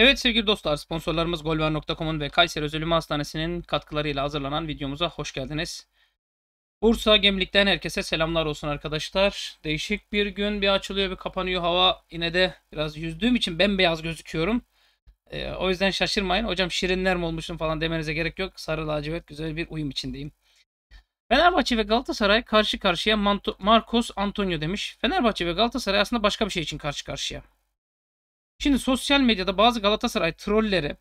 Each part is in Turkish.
Evet sevgili dostlar sponsorlarımız golver.com'un ve Kayseri Özel Hastanesi'nin katkılarıyla hazırlanan videomuza hoş geldiniz. Bursa Gemlik'ten herkese selamlar olsun arkadaşlar. Değişik bir gün bir açılıyor bir kapanıyor hava yine de biraz yüzdüğüm için bembeyaz gözüküyorum. Ee, o yüzden şaşırmayın hocam şirinler mi olmuşum falan demenize gerek yok. Sarı lacivert güzel bir uyum içindeyim. Fenerbahçe ve Galatasaray karşı karşıya Mant Marcos Antonio demiş. Fenerbahçe ve Galatasaray aslında başka bir şey için karşı karşıya. Şimdi sosyal medyada bazı Galatasaray trolleri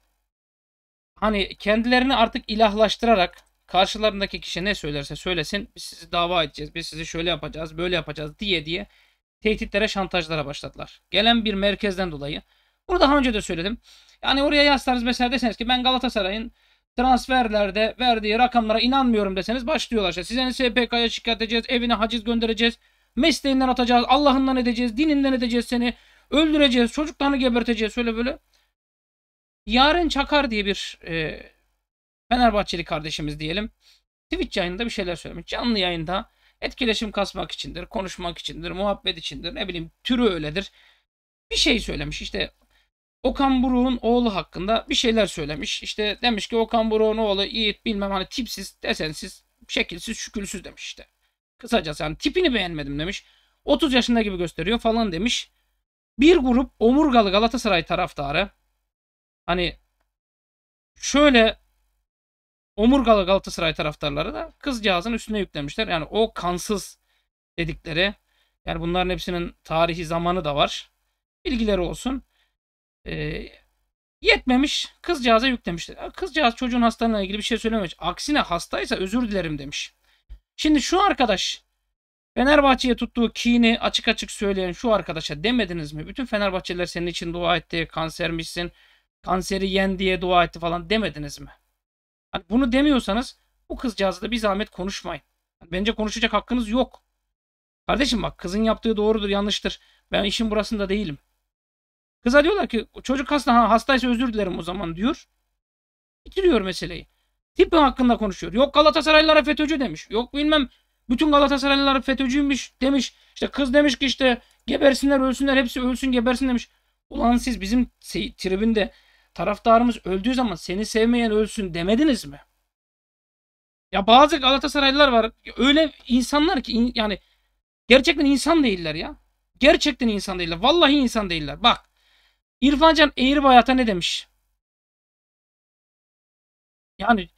hani kendilerini artık ilahlaştırarak karşılarındaki kişi ne söylerse söylesin biz sizi dava edeceğiz, biz sizi şöyle yapacağız, böyle yapacağız diye diye tehditlere, şantajlara başladılar. Gelen bir merkezden dolayı. Bunu daha önce de söyledim. Yani oraya yazsanız mesela deseniz ki ben Galatasaray'ın transferlerde verdiği rakamlara inanmıyorum deseniz başlıyorlar işte. Sizeni SPK'ya şikayet edeceğiz, evine haciz göndereceğiz, mesleğinden atacağız, Allah'ından edeceğiz, dininden edeceğiz seni. Öldüreceğiz. Çocuklarını geberteceğiz. Şöyle böyle. Yarın Çakar diye bir e, Fenerbahçeli kardeşimiz diyelim. Twitch yayında bir şeyler söylemiş. Canlı yayında etkileşim kasmak içindir, konuşmak içindir, muhabbet içindir. Ne bileyim türü öyledir. Bir şey söylemiş işte Okan Buruk'un oğlu hakkında bir şeyler söylemiş. İşte demiş ki Okan Buruk'un oğlu Yiğit bilmem hani tipsiz, desensiz, şekilsiz, şükürsüz demiş işte. Kısacası hani tipini beğenmedim demiş. 30 yaşında gibi gösteriyor falan demiş. Bir grup omurgalı Galatasaray taraftarı hani şöyle omurgalı Galatasaray taraftarları da kızcağızın üstüne yüklemişler. Yani o kansız dedikleri yani bunların hepsinin tarihi zamanı da var. Bilgileri olsun. Ee, yetmemiş kızcağıza yüklemişler. Kızcağız çocuğun hastalığına ilgili bir şey söylememiş. Aksine hastaysa özür dilerim demiş. Şimdi şu arkadaş Fenerbahçe'ye tuttuğu kini açık açık söyleyen şu arkadaşa demediniz mi? Bütün Fenerbahçeliler senin için dua etti, kansermişsin, kanseri yen diye dua etti falan demediniz mi? Hani bunu demiyorsanız bu kızcağızı bir zahmet konuşmayın. Hani bence konuşacak hakkınız yok. Kardeşim bak kızın yaptığı doğrudur yanlıştır. Ben işin burasında değilim. Kıza diyorlar ki çocuk hasta ha, hastaysa özür dilerim o zaman diyor. Bitiriyor meseleyi. Tipi hakkında konuşuyor. Yok Galatasaraylılara FETÖ'cü demiş. Yok bilmem bütün Galatasaraylılar FETÖ'cüymüş demiş. İşte kız demiş ki işte gebersinler ölsünler hepsi ölsün gebersin demiş. Ulan siz bizim tribünde taraftarımız öldüğü zaman seni sevmeyen ölsün demediniz mi? Ya bazı Galatasaraylılar var öyle insanlar ki in, yani gerçekten insan değiller ya. Gerçekten insan değiller. Vallahi insan değiller. Bak İrfancan Eğirbayat'a ne demiş? Yani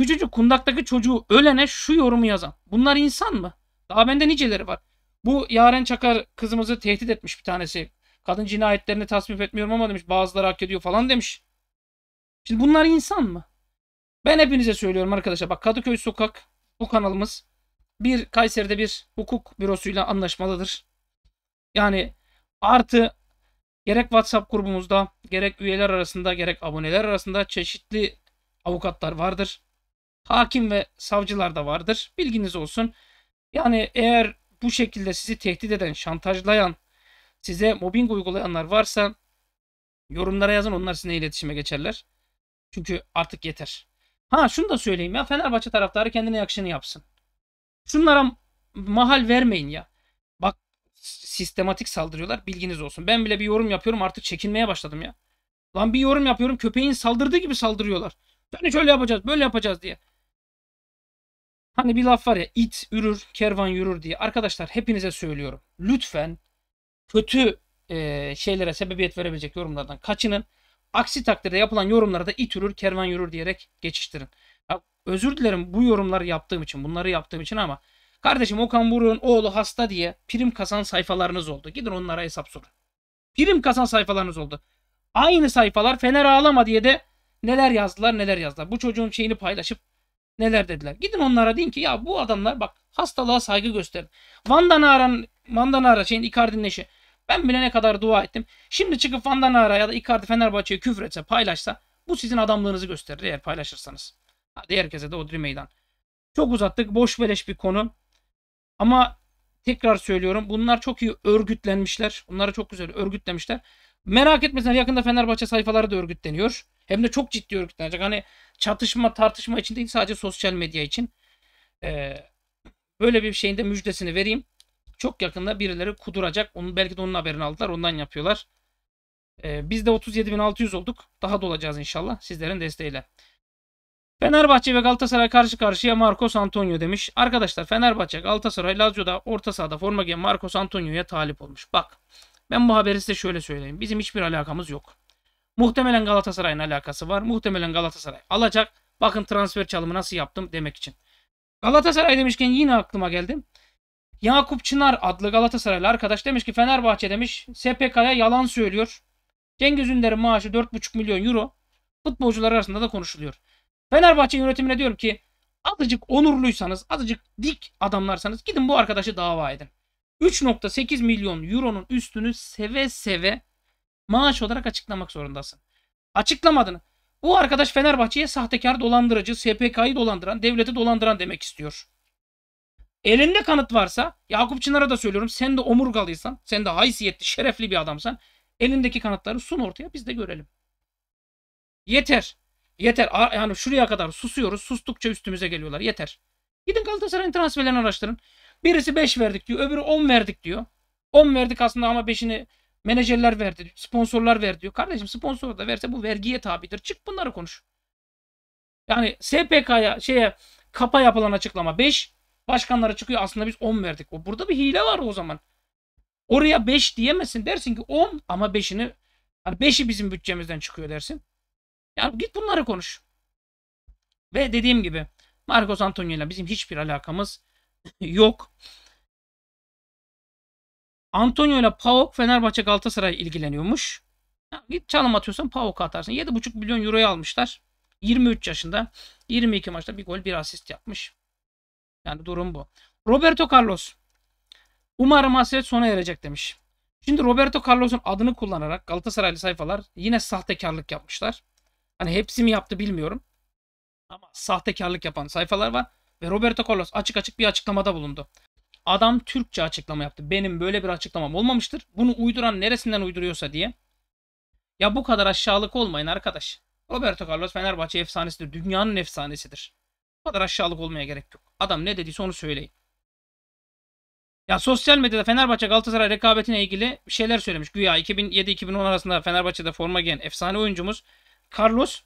Küçücük kundaktaki çocuğu ölene şu yorumu yazan. Bunlar insan mı? Daha bende niceleri var. Bu Yaren Çakar kızımızı tehdit etmiş bir tanesi. Kadın cinayetlerini tasvip etmiyorum ama demiş bazıları hak ediyor falan demiş. Şimdi bunlar insan mı? Ben hepinize söylüyorum arkadaşlar. Bak Kadıköy Sokak bu kanalımız bir Kayseri'de bir hukuk bürosuyla anlaşmalıdır. Yani artı gerek WhatsApp grubumuzda gerek üyeler arasında gerek aboneler arasında çeşitli avukatlar vardır hakim ve savcılar da vardır. Bilginiz olsun. Yani eğer bu şekilde sizi tehdit eden, şantajlayan, size mobbing uygulayanlar varsa yorumlara yazın onlar sizinle iletişime geçerler. Çünkü artık yeter. Ha şunu da söyleyeyim ya Fenerbahçe taraftarı kendine yakışını yapsın. Şunlara mahal vermeyin ya. Bak sistematik saldırıyorlar bilginiz olsun. Ben bile bir yorum yapıyorum artık çekinmeye başladım ya. Lan bir yorum yapıyorum köpeğin saldırdığı gibi saldırıyorlar. Yani şöyle yapacağız böyle yapacağız diye. Hani bir laf var ya it ürür, kervan yürür diye. Arkadaşlar hepinize söylüyorum. Lütfen kötü e, şeylere sebebiyet verebilecek yorumlardan kaçının. Aksi takdirde yapılan yorumlara da it ürür, kervan yürür diyerek geçiştirin. Ya, özür dilerim bu yorumları yaptığım için, bunları yaptığım için ama kardeşim Okan Buruk'un oğlu hasta diye prim kasan sayfalarınız oldu. Gidin onlara hesap sorun. Prim kasan sayfalarınız oldu. Aynı sayfalar Fener ağlama diye de neler yazdılar neler yazdılar. Bu çocuğun şeyini paylaşıp neler dediler. Gidin onlara deyin ki ya bu adamlar bak hastalığa saygı gösterin. Van Danara'nın şeyin Icardi'nin eşi. Ben bile ne kadar dua ettim. Şimdi çıkıp Van ya da Icardi Fenerbahçe'ye küfür etse paylaşsa bu sizin adamlığınızı gösterir eğer paylaşırsanız. Hadi herkese de Odri Meydan. Çok uzattık. Boş beleş bir konu. Ama tekrar söylüyorum. Bunlar çok iyi örgütlenmişler. Bunları çok güzel örgütlemişler. Merak etmesinler yakında Fenerbahçe sayfaları da örgütleniyor. Hem de çok ciddi örgütlenecek. Hani çatışma tartışma için değil sadece sosyal medya için. Ee, böyle bir şeyin de müjdesini vereyim. Çok yakında birileri kuduracak. Onun, belki de onun haberini aldılar. Ondan yapıyorlar. Ee, biz de 37.600 olduk. Daha da olacağız inşallah sizlerin desteğiyle. Fenerbahçe ve Galatasaray karşı karşıya Marcos Antonio demiş. Arkadaşlar Fenerbahçe Galatasaray Lazio'da orta sahada forma giyen Marcos Antonio'ya talip olmuş. Bak ben bu haberi size şöyle söyleyeyim. Bizim hiçbir alakamız yok. Muhtemelen Galatasaray'ın alakası var. Muhtemelen Galatasaray alacak. Bakın transfer çalımı nasıl yaptım demek için. Galatasaray demişken yine aklıma geldi. Yakup Çınar adlı Galatasaraylı arkadaş demiş ki Fenerbahçe demiş SPK'ya yalan söylüyor. Cengiz Ünder'in maaşı 4,5 milyon euro. Futbolcular arasında da konuşuluyor. Fenerbahçe yönetimine diyorum ki azıcık onurluysanız, azıcık dik adamlarsanız gidin bu arkadaşı dava edin. 3.8 milyon euronun üstünü seve seve maaş olarak açıklamak zorundasın. Açıklamadın. Bu arkadaş Fenerbahçe'ye sahtekar dolandırıcı, SPK'yı dolandıran, devleti dolandıran demek istiyor. Elinde kanıt varsa, Yakup Çınar'a da söylüyorum sen de omurgalıysan, sen de haysiyetli, şerefli bir adamsan elindeki kanıtları sun ortaya biz de görelim. Yeter. Yeter. Yani şuraya kadar susuyoruz. Sustukça üstümüze geliyorlar. Yeter. Gidin Galatasaray'ın transferlerini araştırın. Birisi 5 verdik diyor. Öbürü 10 verdik diyor. 10 verdik aslında ama 5'ini Menajerler verdi Sponsorlar verdi diyor. Kardeşim sponsor da verse bu vergiye tabidir. Çık bunları konuş. Yani SPK'ya şeye kapa yapılan açıklama 5. Başkanlara çıkıyor aslında biz 10 verdik. O burada bir hile var o zaman. Oraya 5 diyemezsin dersin ki 10 ama 5'ini yani 5'i bizim bütçemizden çıkıyor dersin. Yani git bunları konuş. Ve dediğim gibi Marcos Antonio ile bizim hiçbir alakamız yok. Antonio ile Pauk Fenerbahçe Galatasaray ilgileniyormuş. Ya git çalım atıyorsan Pauk atarsın. 7,5 milyon euroya almışlar. 23 yaşında. 22 maçta bir gol bir asist yapmış. Yani durum bu. Roberto Carlos. Umarım hasret sona erecek demiş. Şimdi Roberto Carlos'un adını kullanarak Galatasaraylı sayfalar yine sahtekarlık yapmışlar. Hani hepsi mi yaptı bilmiyorum. Ama sahtekarlık yapan sayfalar var. Ve Roberto Carlos açık açık bir açıklamada bulundu. Adam Türkçe açıklama yaptı. Benim böyle bir açıklamam olmamıştır. Bunu uyduran neresinden uyduruyorsa diye. Ya bu kadar aşağılık olmayın arkadaş. Roberto Carlos Fenerbahçe efsanesidir. Dünyanın efsanesidir. Bu kadar aşağılık olmaya gerek yok. Adam ne dediyse onu söyleyin. Ya sosyal medyada Fenerbahçe Galatasaray rekabetine ilgili bir şeyler söylemiş. Güya 2007-2010 arasında Fenerbahçe'de forma giyen efsane oyuncumuz Carlos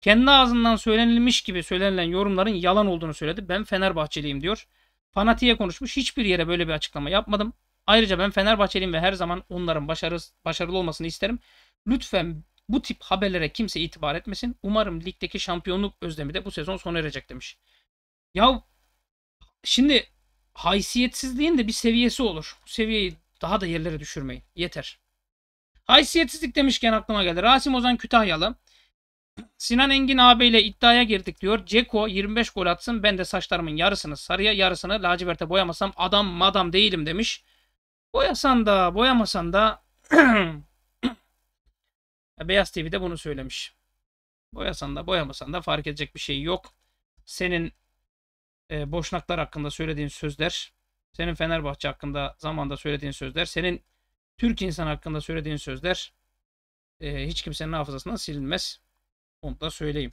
kendi ağzından söylenilmiş gibi söylenilen yorumların yalan olduğunu söyledi. Ben Fenerbahçeliyim diyor. Fanatik'e konuşmuş. Hiçbir yere böyle bir açıklama yapmadım. Ayrıca ben Fenerbahçeliyim ve her zaman onların başarı, başarılı olmasını isterim. Lütfen bu tip haberlere kimse itibar etmesin. Umarım ligdeki şampiyonluk özlemi de bu sezon sona erecek demiş. Ya şimdi haysiyetsizliğin de bir seviyesi olur. Bu seviyeyi daha da yerlere düşürmeyin. Yeter. Haysiyetsizlik demişken aklıma geldi. Rasim Ozan Kütahyalı Sinan Engin abiyle iddiaya girdik diyor. Ceko 25 gol atsın ben de saçlarımın yarısını sarıya yarısını laciverte boyamasam adam madam değilim demiş. Boyasan da boyamasan da Beyaz TV'de bunu söylemiş. Boyasan da boyamasan da fark edecek bir şey yok. Senin e, boşnaklar hakkında söylediğin sözler, senin Fenerbahçe hakkında zamanda söylediğin sözler, senin Türk insan hakkında söylediğin sözler e, hiç kimsenin hafızasından silinmez. Onu da söyleyeyim.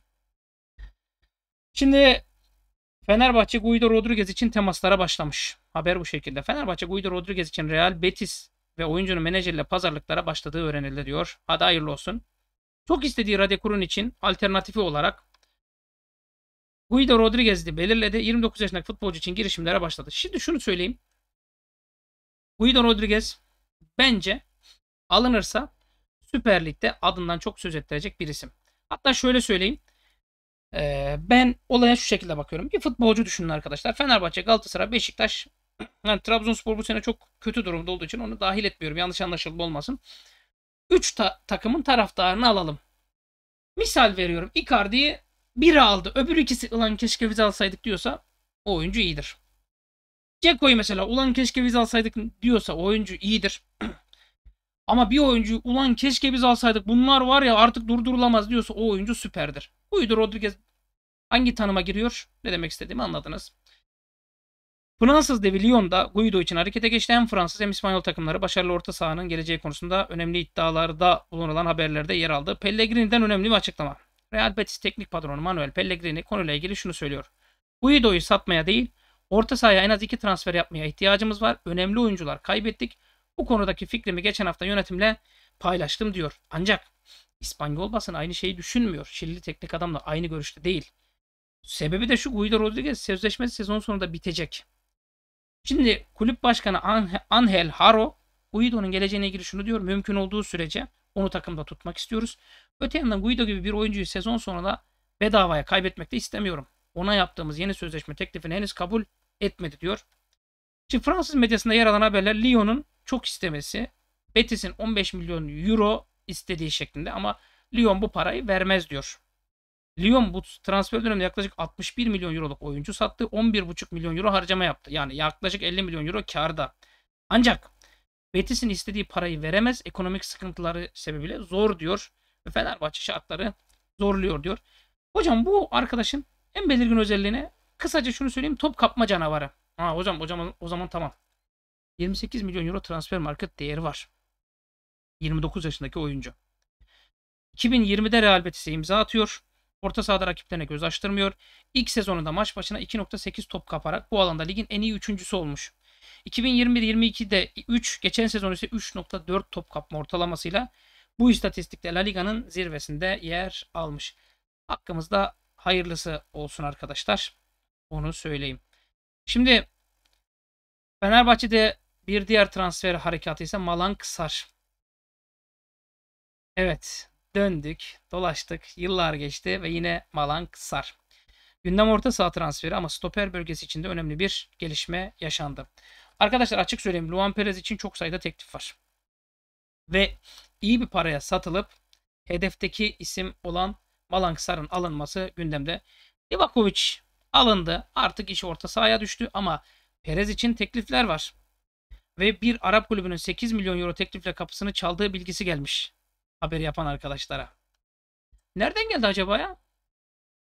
Şimdi Fenerbahçe Guido Rodriguez için temaslara başlamış. Haber bu şekilde. Fenerbahçe Guido Rodriguez için Real Betis ve oyuncunun menajeriyle pazarlıklara başladığı öğrenildi diyor. Hadi hayırlı olsun. Çok istediği Radekur'un için alternatifi olarak Guido Rodriguez'i belirledi. 29 yaşındaki futbolcu için girişimlere başladı. Şimdi şunu söyleyeyim. Guido Rodriguez bence alınırsa Süper Lig'de adından çok söz ettirecek bir isim. Hatta şöyle söyleyeyim. Ee, ben olaya şu şekilde bakıyorum. Bir futbolcu düşünün arkadaşlar. Fenerbahçe, Galatasaray, Beşiktaş. Yani Trabzonspor bu sene çok kötü durumda olduğu için onu dahil etmiyorum. Yanlış anlaşılma olmasın. 3 ta- takımın taraftarını alalım. Misal veriyorum. Icardi'yi biri aldı. Öbür ikisi ulan keşke biz alsaydık diyorsa o oyuncu iyidir. Ceko'yu mesela ulan keşke biz alsaydık diyorsa oyuncu iyidir. Ama bir oyuncu ulan keşke biz alsaydık bunlar var ya artık durdurulamaz diyorsa o oyuncu süperdir. Buydu Rodriguez hangi tanıma giriyor ne demek istediğimi anladınız. Fransız devi Lyon'da Guido için harekete geçti. Hem Fransız hem İspanyol takımları başarılı orta sahanın geleceği konusunda önemli iddialarda bulunulan haberlerde yer aldı. Pellegrini'den önemli bir açıklama. Real Betis teknik patronu Manuel Pellegrini konuyla ilgili şunu söylüyor. Guido'yu satmaya değil, orta sahaya en az iki transfer yapmaya ihtiyacımız var. Önemli oyuncular kaybettik. Bu konudaki fikrimi geçen hafta yönetimle paylaştım diyor. Ancak İspanyol basın aynı şeyi düşünmüyor. Şilili teknik adamla aynı görüşte değil. Sebebi de şu Guido Rodriguez sözleşmesi sezon sonunda bitecek. Şimdi kulüp başkanı Angel Haro Guido'nun geleceğine ilgili şunu diyor. Mümkün olduğu sürece onu takımda tutmak istiyoruz. Öte yandan Guido gibi bir oyuncuyu sezon sonunda bedavaya kaybetmek de istemiyorum. Ona yaptığımız yeni sözleşme teklifini henüz kabul etmedi diyor. Şimdi Fransız medyasında yer alan haberler Lyon'un çok istemesi Betis'in 15 milyon euro istediği şeklinde ama Lyon bu parayı vermez diyor. Lyon bu transfer döneminde yaklaşık 61 milyon euroluk oyuncu sattı. 11,5 milyon euro harcama yaptı. Yani yaklaşık 50 milyon euro karda. Ancak Betis'in istediği parayı veremez. Ekonomik sıkıntıları sebebiyle zor diyor. Ve Fenerbahçe şartları zorluyor diyor. Hocam bu arkadaşın en belirgin özelliğine kısaca şunu söyleyeyim. Top kapma canavarı. Ha hocam hocam o zaman tamam. 28 milyon euro transfer market değeri var. 29 yaşındaki oyuncu. 2020'de Real Betis'e imza atıyor. Orta sahada rakiplerine göz açtırmıyor. İlk sezonunda maç başına 2.8 top kaparak bu alanda ligin en iyi üçüncüsü olmuş. 2021-22'de 3, geçen sezon ise 3.4 top kapma ortalamasıyla bu istatistikte La Liga'nın zirvesinde yer almış. Hakkımızda hayırlısı olsun arkadaşlar. Onu söyleyeyim. Şimdi Fenerbahçe'de bir diğer transfer harekatı ise Malan Kısar. Evet döndük, dolaştık, yıllar geçti ve yine Malan Kısar. Gündem orta saha transferi ama stoper bölgesi içinde önemli bir gelişme yaşandı. Arkadaşlar açık söyleyeyim Luan Perez için çok sayıda teklif var. Ve iyi bir paraya satılıp hedefteki isim olan Malan Kısar'ın alınması gündemde. Livakovic alındı artık iş orta sahaya düştü ama Perez için teklifler var ve bir Arap kulübünün 8 milyon euro teklifle kapısını çaldığı bilgisi gelmiş. Haberi yapan arkadaşlara. Nereden geldi acaba ya?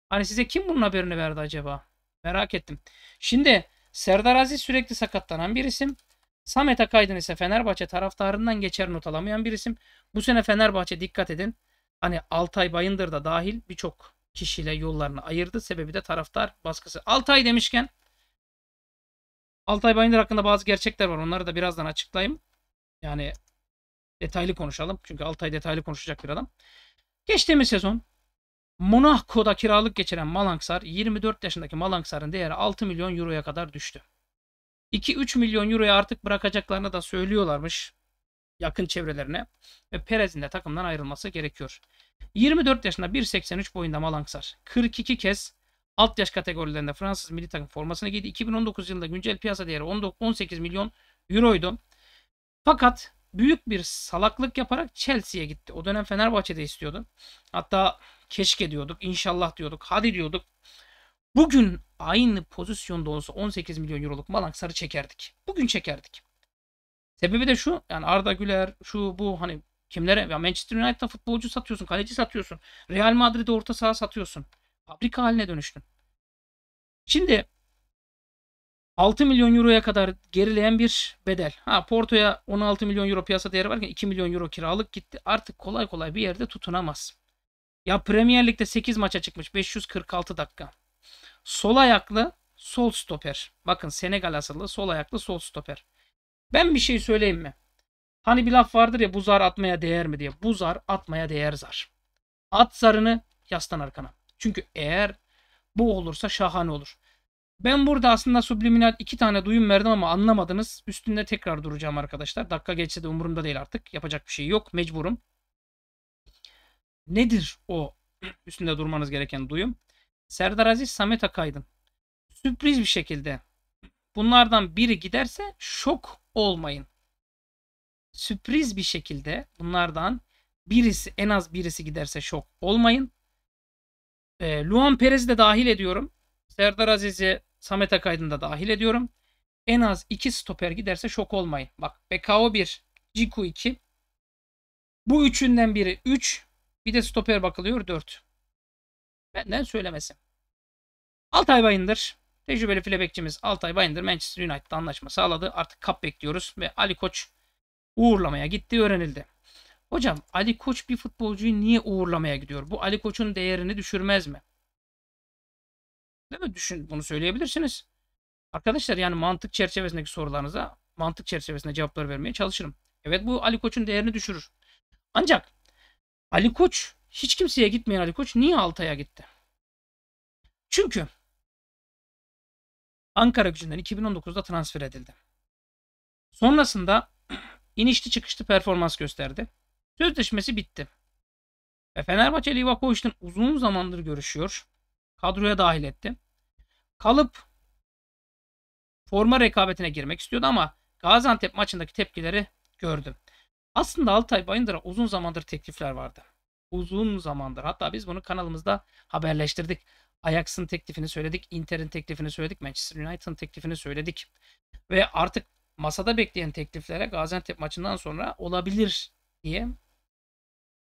Hani size kim bunun haberini verdi acaba? Merak ettim. Şimdi Serdar Aziz sürekli sakatlanan bir isim. Samet Akaydın ise Fenerbahçe taraftarından geçer not alamayan bir isim. Bu sene Fenerbahçe dikkat edin. Hani Altay Bayındır da dahil birçok kişiyle yollarını ayırdı. Sebebi de taraftar baskısı. Altay demişken Altay Bayındır hakkında bazı gerçekler var. Onları da birazdan açıklayayım. Yani detaylı konuşalım. Çünkü Altay detaylı konuşacak bir adam. Geçtiğimiz sezon Monaco'da kiralık geçiren Malangsar 24 yaşındaki Malangsar'ın değeri 6 milyon euroya kadar düştü. 2-3 milyon euroya artık bırakacaklarını da söylüyorlarmış yakın çevrelerine ve Perez'in de takımdan ayrılması gerekiyor. 24 yaşında 1.83 boyunda Malangsar 42 kez Alt yaş kategorilerinde Fransız milli takım formasına giydi. 2019 yılında güncel piyasa değeri 18 milyon euroydu. Fakat büyük bir salaklık yaparak Chelsea'ye gitti. O dönem Fenerbahçe'de istiyordu. Hatta keşke diyorduk, inşallah diyorduk, hadi diyorduk. Bugün aynı pozisyonda olsa 18 milyon euroluk Malang Sarı çekerdik. Bugün çekerdik. Sebebi de şu yani Arda Güler şu bu hani kimlere ya Manchester United'da futbolcu satıyorsun, kaleci satıyorsun. Real Madrid'e orta saha satıyorsun fabrika haline dönüştün. Şimdi 6 milyon euroya kadar gerileyen bir bedel. Ha Porto'ya 16 milyon euro piyasa değeri varken 2 milyon euro kiralık gitti. Artık kolay kolay bir yerde tutunamaz. Ya Premier Lig'de 8 maça çıkmış 546 dakika. Sol ayaklı sol stoper. Bakın Senegal asıllı sol ayaklı sol stoper. Ben bir şey söyleyeyim mi? Hani bir laf vardır ya bu zar atmaya değer mi diye. Bu zar atmaya değer zar. At zarını yastan arkana. Çünkü eğer bu olursa şahane olur. Ben burada aslında subliminal iki tane duyum verdim ama anlamadınız. Üstünde tekrar duracağım arkadaşlar. Dakika geçse de umurumda değil artık. Yapacak bir şey yok. Mecburum. Nedir o üstünde durmanız gereken duyum? Serdar Aziz, Samet Akaydın. Sürpriz bir şekilde bunlardan biri giderse şok olmayın. Sürpriz bir şekilde bunlardan birisi en az birisi giderse şok olmayın. E, Luan Perez'i de dahil ediyorum. Serdar Aziz'i Samet Akaydın'ı da dahil ediyorum. En az 2 stoper giderse şok olmayın. Bak BKO 1, Ciku 2. Bu üçünden biri 3. Bir de stoper bakılıyor 4. Benden söylemesi. Altay Bayındır. Tecrübeli filebekçimiz Altay Bayındır Manchester United'da anlaşma sağladı. Artık kap bekliyoruz ve Ali Koç uğurlamaya gitti öğrenildi. Hocam Ali Koç bir futbolcuyu niye uğurlamaya gidiyor? Bu Ali Koç'un değerini düşürmez mi? Değil mi? Düşün, bunu söyleyebilirsiniz. Arkadaşlar yani mantık çerçevesindeki sorularınıza mantık çerçevesinde cevaplar vermeye çalışırım. Evet bu Ali Koç'un değerini düşürür. Ancak Ali Koç hiç kimseye gitmeyen Ali Koç niye Altay'a gitti? Çünkü Ankara gücünden 2019'da transfer edildi. Sonrasında inişli çıkışlı performans gösterdi. Sözleşmesi bitti. Ve Fenerbahçe Livakovic'den uzun zamandır görüşüyor. Kadroya dahil etti. Kalıp forma rekabetine girmek istiyordu ama Gaziantep maçındaki tepkileri gördüm. Aslında Altay Bayındır'a uzun zamandır teklifler vardı. Uzun zamandır. Hatta biz bunu kanalımızda haberleştirdik. Ajax'ın teklifini söyledik, Inter'in teklifini söyledik, Manchester United'ın teklifini söyledik. Ve artık masada bekleyen tekliflere Gaziantep maçından sonra olabilir diye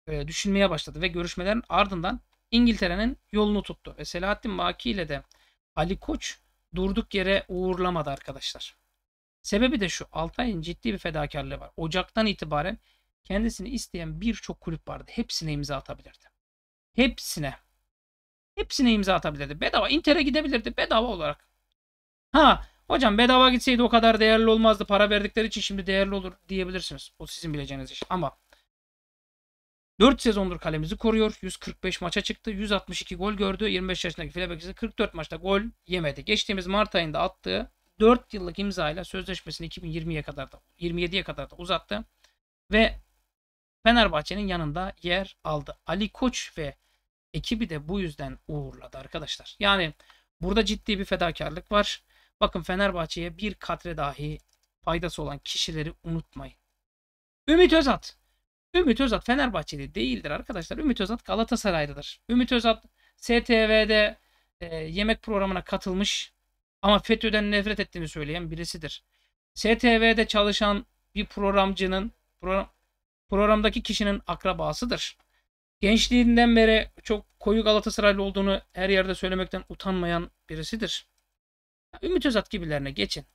e, düşünmeye başladı ve görüşmelerin ardından İngiltere'nin yolunu tuttu. Ve Selahattin Maki ile de Ali Koç durduk yere uğurlamadı arkadaşlar. Sebebi de şu. Altay'ın ciddi bir fedakarlığı var. Ocaktan itibaren kendisini isteyen birçok kulüp vardı. Hepsine imza atabilirdi. Hepsine. Hepsine imza atabilirdi. Bedava Inter'e gidebilirdi. Bedava olarak. Ha hocam bedava gitseydi o kadar değerli olmazdı. Para verdikleri için şimdi değerli olur diyebilirsiniz. O sizin bileceğiniz iş. Ama 4 sezondur kalemizi koruyor. 145 maça çıktı. 162 gol gördü. 25 yaşındaki Flebek 44 maçta gol yemedi. Geçtiğimiz Mart ayında attığı 4 yıllık imzayla sözleşmesini 2020'ye kadar da 27'ye kadar da uzattı ve Fenerbahçe'nin yanında yer aldı. Ali Koç ve ekibi de bu yüzden uğurladı arkadaşlar. Yani burada ciddi bir fedakarlık var. Bakın Fenerbahçe'ye bir katre dahi faydası olan kişileri unutmayın. Ümit Özat Ümit Özat Fenerbahçeli değildir arkadaşlar. Ümit Özat Galatasaraylıdır. Ümit Özat STV'de e, yemek programına katılmış ama FETÖ'den nefret ettiğini söyleyen birisidir. STV'de çalışan bir programcının pro, programdaki kişinin akrabasıdır. Gençliğinden beri çok koyu Galatasaraylı olduğunu her yerde söylemekten utanmayan birisidir. Ümit Özat gibilerine geçin.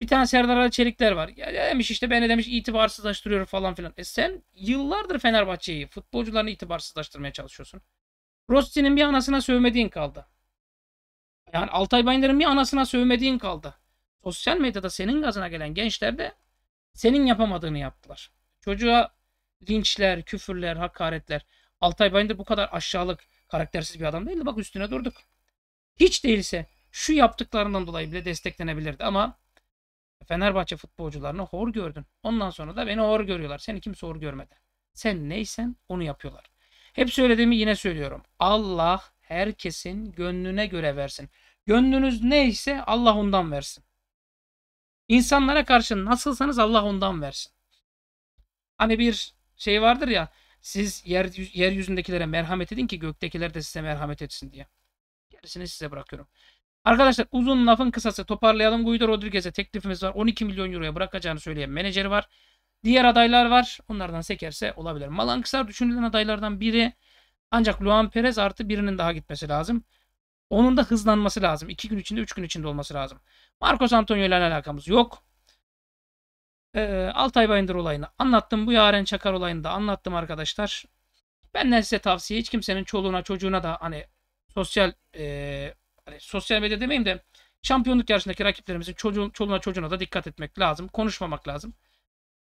Bir tane Serdar Ali Çelikler var. Ya demiş işte beni demiş itibarsızlaştırıyor falan filan. E sen yıllardır Fenerbahçe'yi, futbolcularını itibarsızlaştırmaya çalışıyorsun. Rossi'nin bir anasına sövmediğin kaldı. Yani Altay Bayındır'ın bir anasına sövmediğin kaldı. Sosyal medyada senin gazına gelen gençler de senin yapamadığını yaptılar. Çocuğa linçler, küfürler, hakaretler. Altay Bayındır bu kadar aşağılık, karaktersiz bir adam değildi. Bak üstüne durduk. Hiç değilse şu yaptıklarından dolayı bile desteklenebilirdi ama Fenerbahçe futbolcularını hor gördün. Ondan sonra da beni hor görüyorlar. Seni kimse hor görmedi. Sen neysen onu yapıyorlar. Hep söylediğimi yine söylüyorum. Allah herkesin gönlüne göre versin. Gönlünüz neyse Allah ondan versin. İnsanlara karşı nasılsanız Allah ondan versin. Hani bir şey vardır ya siz yer, yeryüzündekilere merhamet edin ki göktekiler de size merhamet etsin diye. Gerisini size bırakıyorum. Arkadaşlar uzun lafın kısası toparlayalım. Guido Rodriguez'e teklifimiz var. 12 milyon euroya bırakacağını söyleyen menajeri var. Diğer adaylar var. Onlardan sekerse olabilir. Malan Kısar düşünülen adaylardan biri. Ancak Luan Perez artı birinin daha gitmesi lazım. Onun da hızlanması lazım. 2 gün içinde 3 gün içinde olması lazım. Marcos Antonio ile alakamız yok. Ee, Altay Bayındır olayını anlattım. Bu Yaren Çakar olayını da anlattım arkadaşlar. Benden size tavsiye hiç kimsenin çoluğuna çocuğuna da hani sosyal e, hani sosyal medya demeyeyim de şampiyonluk yarışındaki rakiplerimizin çocuğun, çoluğuna çocuğuna da dikkat etmek lazım. Konuşmamak lazım.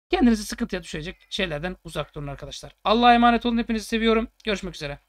Kendinizi sıkıntıya düşecek şeylerden uzak durun arkadaşlar. Allah'a emanet olun. Hepinizi seviyorum. Görüşmek üzere.